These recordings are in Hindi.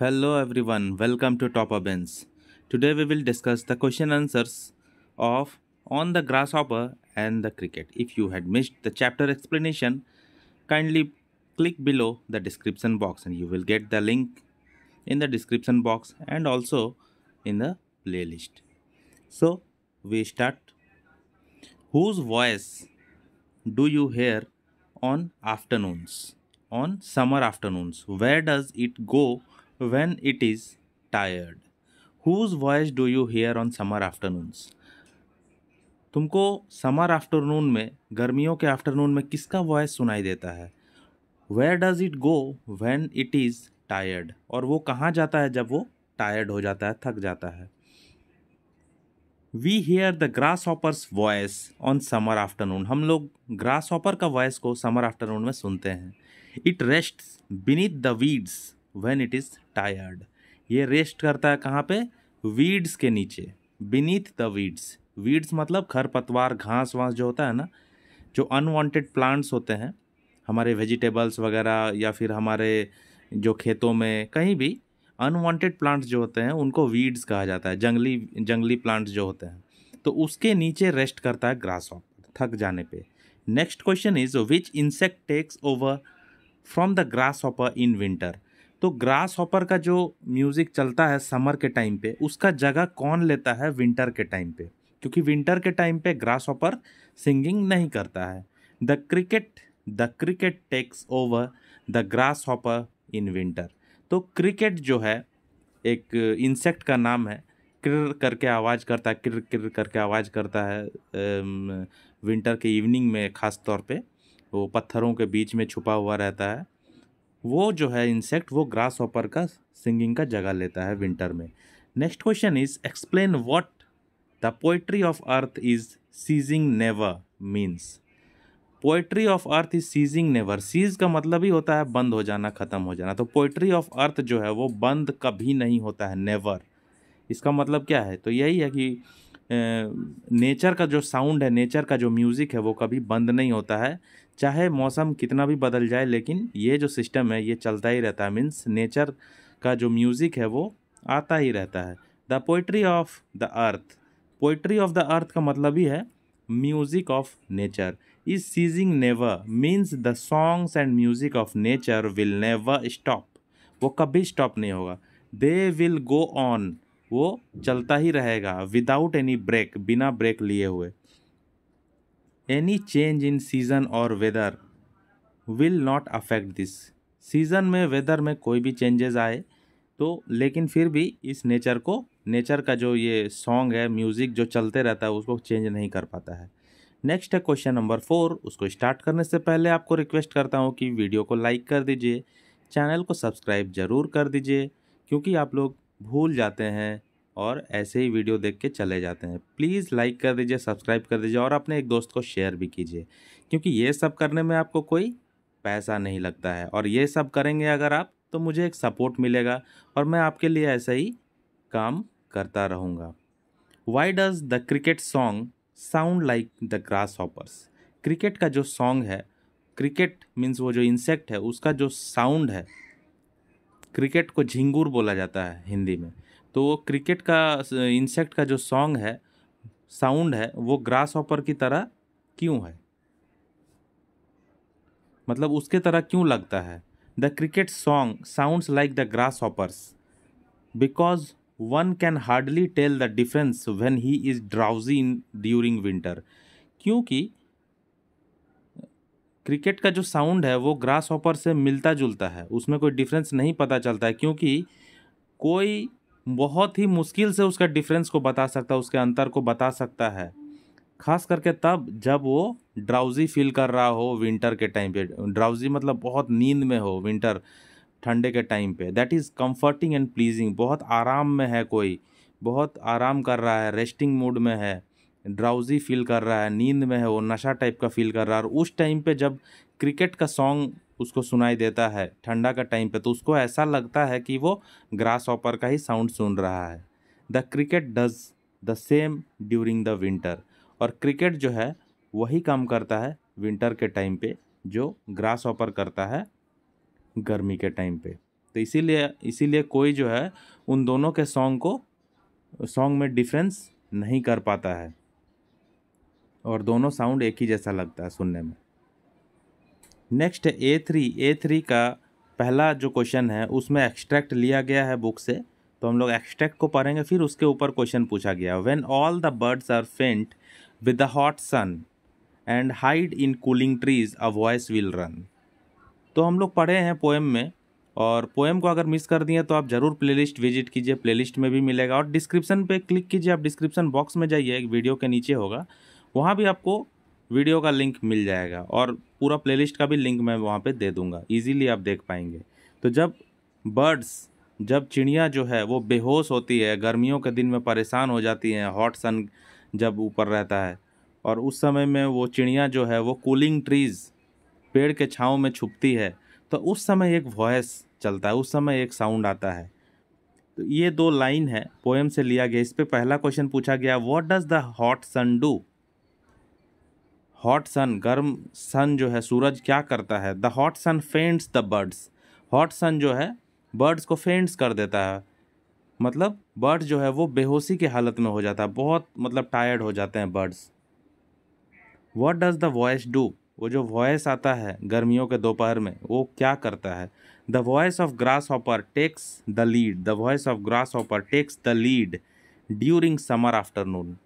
Hello everyone, welcome to Top Today we will discuss the question answers of On the Grasshopper and the Cricket. If you had missed the chapter explanation, kindly click below the description box and you will get the link in the description box and also in the playlist. So we start. Whose voice do you hear on afternoons? On summer afternoons, where does it go? when it is tired. Whose voice do you hear on summer afternoons? तुमको समर आफ्टरनून में गर्मियों के आफ्टरनून में किसका वॉयस सुनाई देता है where does it go when it is tired और वो कहाँ जाता है जब वो टायर्ड हो जाता है थक जाता है we hear the grasshopper's voice on summer afternoon हम लोग ग्रास ऑपर का वॉयस को समर आफ्टरनून में सुनते हैं it rest beneath the weeds when it is tired ये रेस्ट करता है कहाँ पे वीड्स के नीचे बीनीथ द वीड्स वीड्स मतलब खरपतवार घास वास जो होता है ना जो अनवांटेड प्लांट्स होते हैं हमारे वेजिटेबल्स वगैरह या फिर हमारे जो खेतों में कहीं भी अनवांटेड प्लांट्स जो होते हैं उनको वीड्स कहा जाता है जंगली जंगली प्लांट्स जो होते हैं तो उसके नीचे रेस्ट करता है ग्रास हॉपर थक जाने पे next question is which insect takes over from the grasshopper in winter तो ग्रास हॉपर का जो म्यूज़िक चलता है समर के टाइम पे उसका जगह कौन लेता है विंटर के टाइम पे क्योंकि विंटर के टाइम पे ग्रास हॉपर सिंगिंग नहीं करता है the cricket the cricket takes over the grasshopper in winter तो क्रिकेट जो है एक इंसेक्ट का नाम है क्र करके आवाज़ करता है क्र क्र करके आवाज़ करता है विंटर के इवनिंग में ख़ास तौर पे वो पत्थरों के बीच में छुपा हुआ रहता है वो जो है इंसेक्ट वो ग्रास ऑपर का सिंगिंग का जगह लेता है विंटर में next question is explain what the poetry of earth is ceasing never means poetry of earth is ceasing never cease का मतलब ही होता है बंद हो जाना ख़त्म हो जाना तो पोइट्री ऑफ अर्थ जो है वो बंद कभी नहीं होता है नेवर इसका मतलब क्या है तो यही है कि नेचर का जो साउंड है नेचर का जो म्यूज़िक है वो कभी बंद नहीं होता है चाहे मौसम कितना भी बदल जाए लेकिन ये जो सिस्टम है ये चलता ही रहता है मीन्स नेचर का जो म्यूज़िक है वो आता ही रहता है the poetry of the earth poetry of the earth का मतलब ही है music of nature is ceasing never means the songs and music of nature will never stop वो कभी स्टॉप नहीं होगा दे विल गो ऑन वो चलता ही रहेगा विदाउट एनी ब्रेक बिना ब्रेक लिए हुए एनी चेंज इन सीज़न और weather will not affect this season में वेदर में कोई भी चेंजेस आए तो लेकिन फिर भी इस नेचर को नेचर का जो ये सॉन्ग है म्यूज़िक जो चलते रहता है उसको चेंज नहीं कर पाता है नेक्स्ट है क्वेश्चन नंबर फोर उसको स्टार्ट करने से पहले आपको रिक्वेस्ट करता हूँ कि वीडियो को लाइक कर दीजिए चैनल को सब्सक्राइब ज़रूर कर दीजिए क्योंकि आप लोग भूल जाते हैं और ऐसे ही वीडियो देख के चले जाते हैं प्लीज़ लाइक कर दीजिए सब्सक्राइब कर दीजिए और अपने एक दोस्त को शेयर भी कीजिए क्योंकि ये सब करने में आपको कोई पैसा नहीं लगता है और ये सब करेंगे अगर आप तो मुझे एक सपोर्ट मिलेगा और मैं आपके लिए ऐसा ही काम करता रहूँगा why does the cricket song sound like the grasshopper's cricket का जो सॉन्ग है क्रिकेट मीन्स वो जो इंसेक्ट है उसका जो साउंड है क्रिकेट को झिंगूर बोला जाता है हिंदी में तो वो क्रिकेट का इंसेक्ट का जो सॉन्ग है साउंड है वो ग्रास ऑपर की तरह क्यों है मतलब उसके तरह क्यों लगता है the cricket song sounds like the grasshopper's because one can hardly tell the difference when he is drowsy in during winter क्योंकि क्रिकेट का जो साउंड है वो ग्रास हॉपर से मिलता जुलता है उसमें कोई डिफरेंस नहीं पता चलता है क्योंकि कोई बहुत ही मुश्किल से उसका डिफरेंस को बता सकता है उसके अंतर को बता सकता है खास करके तब जब वो ड्राउजी फील कर रहा हो विंटर के टाइम पे ड्राउजी मतलब बहुत नींद में हो विंटर ठंडे के टाइम पे that is comforting and pleasing बहुत आराम में है कोई बहुत आराम कर रहा है रेस्टिंग मूड में है ड्राउजी फील कर रहा है नींद में है वो नशा टाइप का फील कर रहा है और उस टाइम पे जब क्रिकेट का सॉन्ग उसको सुनाई देता है ठंडा का टाइम पे तो उसको ऐसा लगता है कि वो ग्रास ऑपर का ही साउंड सुन रहा है the cricket does the same during the winter और क्रिकेट जो है वही काम करता है विंटर के टाइम पे जो ग्रास ऑपर करता है गर्मी के टाइम पे तो इसीलिए इसीलिए कोई जो है उन दोनों के सॉन्ग को सॉन्ग में डिफरेंस नहीं कर पाता है और दोनों साउंड एक ही जैसा लगता है सुनने में नेक्स्ट है ए थ्री ए थ्री का पहला जो क्वेश्चन है उसमें एक्सट्रैक्ट लिया गया है बुक से तो हम लोग एक्सट्रैक्ट को पढ़ेंगे फिर उसके ऊपर क्वेश्चन पूछा गया when all the birds are faint with the hot sun and hide in cooling trees a voice will run तो हम लोग पढ़े हैं पोएम में और पोएम को अगर मिस कर दिए तो आप ज़रूर प्लेलिस्ट विजिट कीजिए प्लेलिस्ट में भी मिलेगा और डिस्क्रिप्शन पे क्लिक कीजिए आप डिस्क्रिप्शन बॉक्स में जाइए एक वीडियो के नीचे होगा वहाँ भी आपको वीडियो का लिंक मिल जाएगा और पूरा प्लेलिस्ट का भी लिंक मैं वहाँ पे दे दूँगा इजीली आप देख पाएंगे तो जब बर्ड्स जब चिड़िया जो है वो बेहोश होती है गर्मियों के दिन में परेशान हो जाती हैं हॉट सन जब ऊपर रहता है और उस समय में वो चिड़िया जो है वो कूलिंग ट्रीज़ पेड़ के छाँव में छुपती है तो उस समय एक वॉइस चलता है उस समय एक साउंड आता है तो ये दो लाइन है पोएम से लिया गया इस पर पहला क्वेश्चन पूछा गया what does the hot sun do hot sun गर्म सन जो है सूरज क्या करता है the hot sun faints the birds hot sun जो है बर्ड्स को फेंट्स कर देता है मतलब बर्ड्स जो है वो बेहोशी की हालत में हो जाता है बहुत मतलब टायर्ड हो जाते हैं birds what does the voice do वो जो वॉयस आता है गर्मियों के दोपहर में वो क्या करता है the voice of grasshopper takes the lead the voice of grasshopper takes the lead during summer afternoon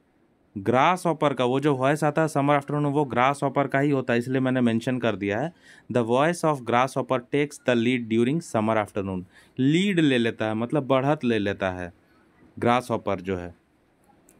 grasshopper का वो जो वॉइस आता है समर आफ्टरनून वो ग्रास ऑपर का ही होता है इसलिए मैंने मेंशन कर दिया है the voice of grasshopper takes the lead during summer afternoon lead ले लेता है मतलब बढ़त ले लेता है ग्रास ऑपर जो है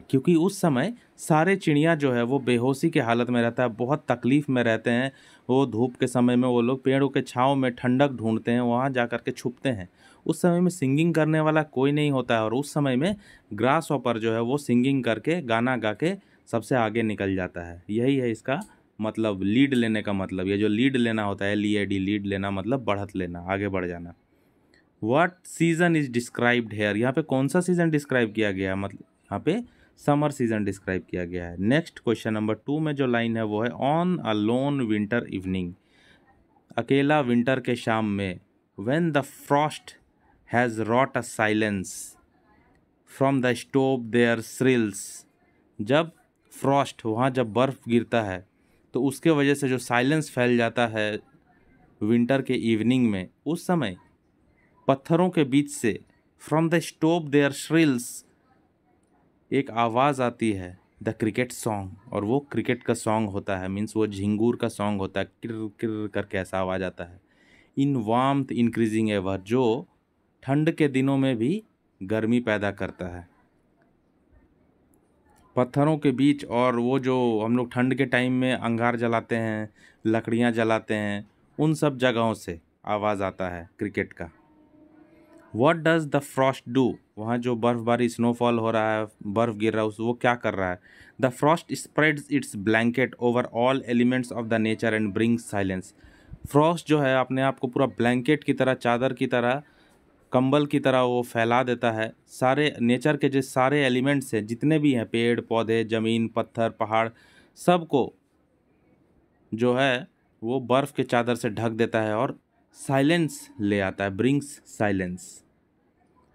क्योंकि उस समय सारे चिड़िया जो है वो बेहोशी के हालत में रहता है बहुत तकलीफ़ में रहते हैं वो धूप के समय में वो लोग पेड़ों के छाँव में ठंडक ढूंढते हैं वहाँ जा कर के छुपते हैं उस समय में सिंगिंग करने वाला कोई नहीं होता है और उस समय में ग्रास ऑपर जो है वो सिंगिंग करके गाना गा के सबसे आगे निकल जाता है यही है इसका मतलब लीड लेने का मतलब ये जो लीड लेना होता है ली ए डी लीड लेना मतलब बढ़त लेना आगे बढ़ जाना what season is described here यहाँ पे कौन सा सीज़न डिस्क्राइब किया गया मतलब यहाँ पे समर सीजन डिस्क्राइब किया गया है नेक्स्ट क्वेश्चन नंबर टू में जो लाइन है वो है on a lone winter evening अकेला विंटर के शाम में when the frost has wrought a silence from the stove there shrills जब फ्रॉस्ट वहाँ जब बर्फ़ गिरता है तो उसके वजह से जो साइलेंस फैल जाता है विंटर के इवनिंग में उस समय पत्थरों के बीच से from the stove there shrills एक आवाज़ आती है द क्रिकेट सॉन्ग और वो क्रिकेट का सॉन्ग होता है मीन्स वो झिंगूर का सॉन्ग होता है किर किर करके ऐसा आवाज़ आता है इन वाम इंक्रीजिंग एवर जो ठंड के दिनों में भी गर्मी पैदा करता है पत्थरों के बीच और वो जो हम लोग ठंड के टाइम में अंगार जलाते हैं लकड़ियाँ जलाते हैं उन सब जगहों से आवाज़ आता है क्रिकेट का what does the frost do वहाँ जो बर्फ़बारी स्नोफॉल हो रहा है बर्फ़ गिर रहा है उस वो क्या कर रहा है the frost spreads its blanket over all elements of the nature and bring silence frost जो है अपने आप को पूरा ब्लैंकेट की तरह चादर की तरह कंबल की तरह वो फैला देता है सारे नेचर के जो सारे एलिमेंट्स हैं जितने भी हैं पेड़ पौधे ज़मीन पत्थर पहाड़ सबको जो है वो बर्फ़ के चादर से ढक देता है और साइलेंस ले आता है brings silence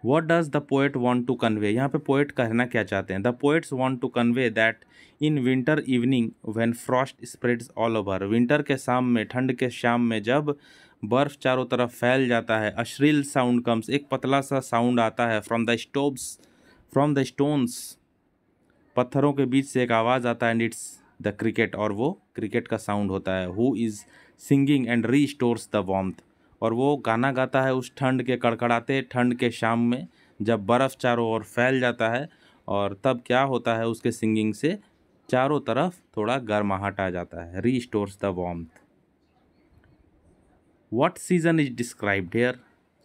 what does the poet want to convey यहाँ पे पोएट कहना क्या चाहते हैं the poets want to convey that in winter evening when frost spreads all over winter के शाम में ठंड के शाम में जब बर्फ़ चारों तरफ फैल जाता है अश्रील साउंड कम्स एक पतला सा साउंड आता है from the stoves from the stones पत्थरों के बीच से एक आवाज़ आता है एंड इट्स द क्रिकेट और वो क्रिकेट का साउंड होता है who is singing and restores the warmth और वो गाना गाता है उस ठंड के कड़कड़ाते ठंड के शाम में जब बर्फ़ चारों ओर फैल जाता है और तब क्या होता है उसके सिंगिंग से चारों तरफ थोड़ा गर्माहट आ जाता है restores the warmth what season is described here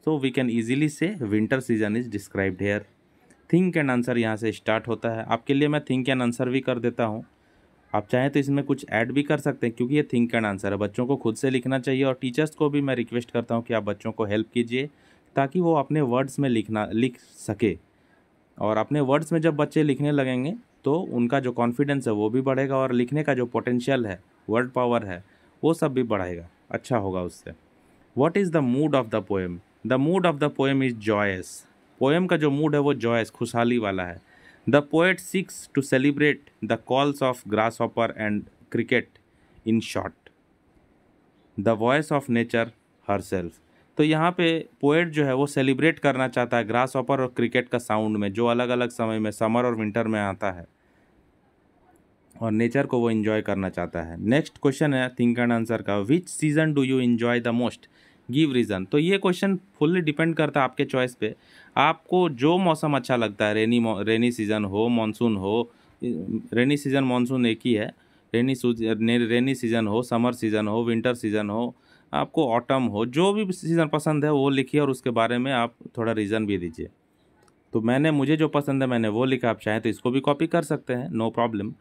so we can easily say winter season is described here think and answer यहाँ से स्टार्ट होता है आपके लिए मैं थिंक एंड आंसर भी कर देता हूँ आप चाहें तो इसमें कुछ ऐड भी कर सकते हैं क्योंकि ये थिंक एंड आंसर है बच्चों को खुद से लिखना चाहिए और टीचर्स को भी मैं रिक्वेस्ट करता हूँ कि आप बच्चों को हेल्प कीजिए ताकि वो अपने वर्ड्स में लिखना लिख सके और अपने वर्ड्स में जब बच्चे लिखने लगेंगे तो उनका जो कॉन्फिडेंस है वो भी बढ़ेगा और लिखने का जो पोटेंशियल है वर्ड पावर है वो सब भी बढ़ेगा अच्छा होगा उससे what is the mood of the poem the mood of the poem is joyous poem का जो मूड है वो जॉयस खुशहाली वाला है the poet seeks to celebrate the calls of grasshopper and cricket in short the voice of nature herself तो यहाँ पे पोएट जो है वो सेलिब्रेट करना चाहता है ग्रास ऑपर और क्रिकेट का साउंड में जो अलग अलग समय में समर और विंटर में आता है और नेचर को वो इन्जॉय करना चाहता है नेक्स्ट क्वेश्चन है थिंक एंड आंसर का which season do you enjoy the most give reason तो ये क्वेश्चन फुल्ली डिपेंड करता है आपके चॉइस पे आपको जो मौसम अच्छा लगता है रेनी रेनी सीजन हो मानसून हो रेनी सीजन मानसून एक ही है रेनी रेनी सीजन हो समर सीजन हो विंटर सीजन हो आपको ऑटम हो जो भी सीज़न पसंद है वो लिखिए और उसके बारे में आप थोड़ा रीज़न भी दीजिए तो मैंने मुझे जो पसंद है मैंने वो लिखा आप चाहें तो इसको भी कॉपी कर सकते हैं no problem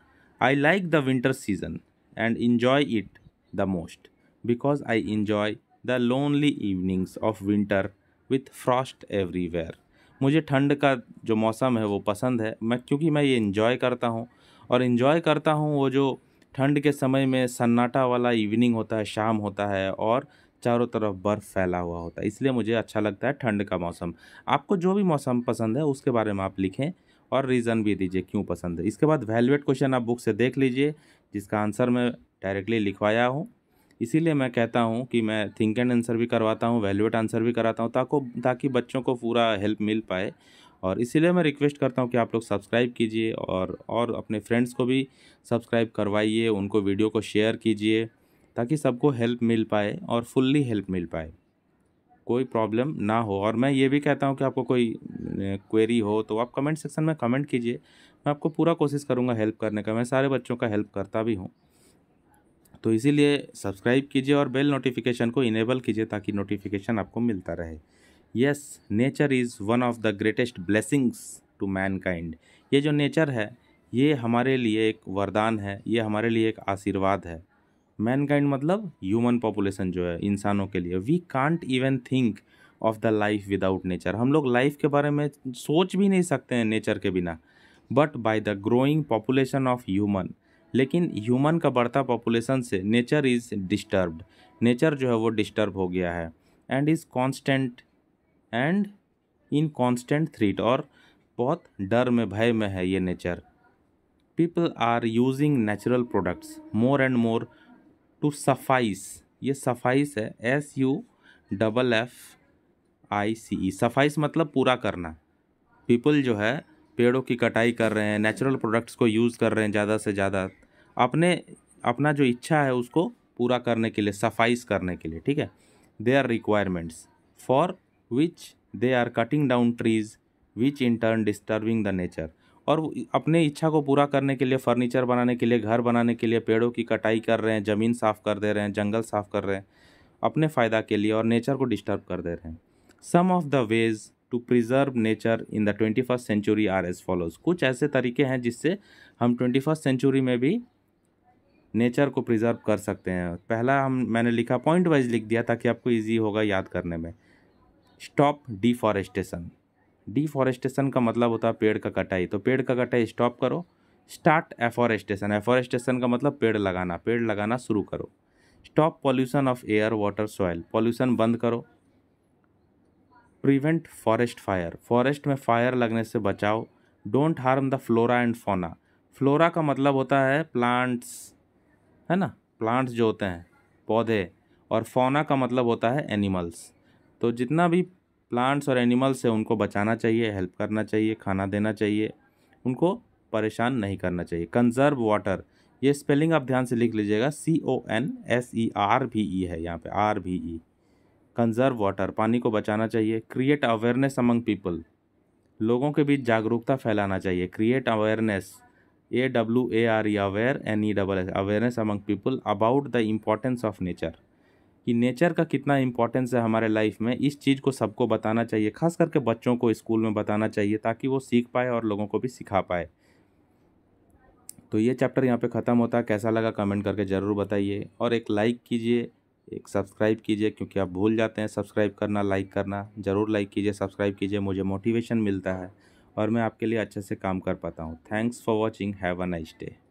I like the winter season and enjoy it the most because I enjoy the lonely evenings of winter with frost everywhere मुझे ठंड का जो मौसम है वो पसंद है मैं क्योंकि मैं ये इन्जॉय करता हूँ और इन्जॉय करता हूँ वो जो ठंड के समय में सन्नाटा वाला इवनिंग होता है शाम होता है और चारों तरफ बर्फ़ फैला हुआ होता है इसलिए मुझे अच्छा लगता है ठंड का मौसम आपको जो भी मौसम पसंद है उसके बारे में आप लिखें और रीज़न भी दीजिए क्यों पसंद है इसके बाद वेलवेट क्वेश्चन आप बुक से देख लीजिए जिसका आंसर मैं डायरेक्टली लिखवाया हूँ इसीलिए मैं कहता हूँ कि मैं थिंक एंड आंसर भी करवाता हूँ वैल्यूएट आंसर भी कराता हूँ ताको ताकि बच्चों को पूरा हेल्प मिल पाए और इसीलिए मैं रिक्वेस्ट करता हूँ कि आप लोग सब्सक्राइब कीजिए और और अपने फ्रेंड्स को भी सब्सक्राइब करवाइए उनको वीडियो को शेयर कीजिए ताकि सबको हेल्प मिल पाए और फुल्ली हेल्प मिल पाए कोई प्रॉब्लम ना हो और मैं ये भी कहता हूँ कि आपको कोई क्वेरी हो तो आप कमेंट सेक्शन में कमेंट कीजिए मैं आपको पूरा कोशिश करूँगा हेल्प करने का मैं सारे बच्चों का हेल्प करता भी हूँ तो इसीलिए सब्सक्राइब कीजिए और बेल नोटिफिकेशन को इनेबल कीजिए ताकि नोटिफिकेशन आपको मिलता रहे yes nature is one of the greatest blessings to mankind ये जो नेचर है ये हमारे लिए एक वरदान है ये हमारे लिए एक आशीर्वाद है मैनकाइंड मतलब ह्यूमन पॉपुलेशन जो है इंसानों के लिए we can't even think of the life without nature हम लोग लाइफ के बारे में सोच भी नहीं सकते हैं नेचर के बिना but by the growing population of human लेकिन ह्यूमन का बढ़ता पॉपुलेशन से नेचर इज़ डिस्टर्ब्ड नेचर जो है वो डिस्टर्ब हो गया है and is constant and in constant threat और बहुत डर में भय में है ये nature people are using natural products more and more to suffice ये सफाइस है S U double F I C E suffice मतलब पूरा करना पीपल जो है पेड़ों की कटाई कर रहे हैं नेचुरल प्रोडक्ट्स को यूज़ कर रहे हैं ज़्यादा से ज़्यादा अपने अपना जो इच्छा है उसको पूरा करने के लिए सफाइश करने के लिए ठीक है they are requirements for which they are cutting down trees which in turn disturbing the nature और अपने इच्छा को पूरा करने के लिए फर्नीचर बनाने के लिए घर बनाने के लिए पेड़ों की कटाई कर रहे हैं ज़मीन साफ़ कर दे रहे हैं जंगल साफ़ कर रहे हैं अपने फ़ायदा के लिए और नेचर को डिस्टर्ब कर दे रहे हैं some of the ways to preserve nature in the twenty first century are as follows कुछ ऐसे तरीके हैं जिससे हम ट्वेंटी फर्स्ट सेंचुरी में भी नेचर को प्रिजर्व कर सकते हैं पहला हम मैंने लिखा पॉइंट वाइज लिख दिया ताकि आपको ईजी होगा याद करने में स्टॉप डिफॉरेस्टेशन डिफॉरेस्टेशन का मतलब होता है पेड़ का कटाई तो पेड़ का कटाई स्टॉप करो स्टार्ट एफॉरेस्टेशन एफॉरेस्टेशन का मतलब पेड़ लगाना पेड़ लगाना शुरू करो stop pollution of air water soil pollution बंद करो प्रिवेंट फॉरेस्ट फायर फॉरेस्ट में फायर लगने से बचाओ don't harm the flora and fauna flora का मतलब होता है प्लांट्स है ना प्लांट्स जो होते हैं पौधे और फौना का मतलब होता है एनिमल्स तो जितना भी प्लांट्स और एनिमल्स है उनको बचाना चाहिए हेल्प करना चाहिए खाना देना चाहिए उनको परेशान नहीं करना चाहिए कंजर्व वाटर ये स्पेलिंग आप ध्यान से लिख लीजिएगा C O N S E R भी ई है यहाँ पे आर भी ई कंजर्व वाटर पानी को बचाना चाहिए क्रिएट अवेयरनेस अमंग पीपल लोगों के बीच जागरूकता फैलाना चाहिए create awareness A W A R E aware N E double S awareness among people about the importance of nature कि नेचर का कितना इम्पोर्टेंस है हमारे लाइफ में इस चीज़ को सबको बताना चाहिए खास करके बच्चों को स्कूल में बताना चाहिए ताकि वो सीख पाए और लोगों को भी सिखा पाए तो ये चैप्टर यहाँ पे ख़त्म होता है कैसा लगा कमेंट करके ज़रूर बताइए और एक लाइक कीजिए एक सब्सक्राइब कीजिए क्योंकि आप भूल जाते हैं सब्सक्राइब करना लाइक करना ज़रूर लाइक कीजिए सब्सक्राइब कीजिए मुझे मोटिवेशन मिलता है और मैं आपके लिए अच्छे से काम कर पाता हूँ thanks for watching have a nice day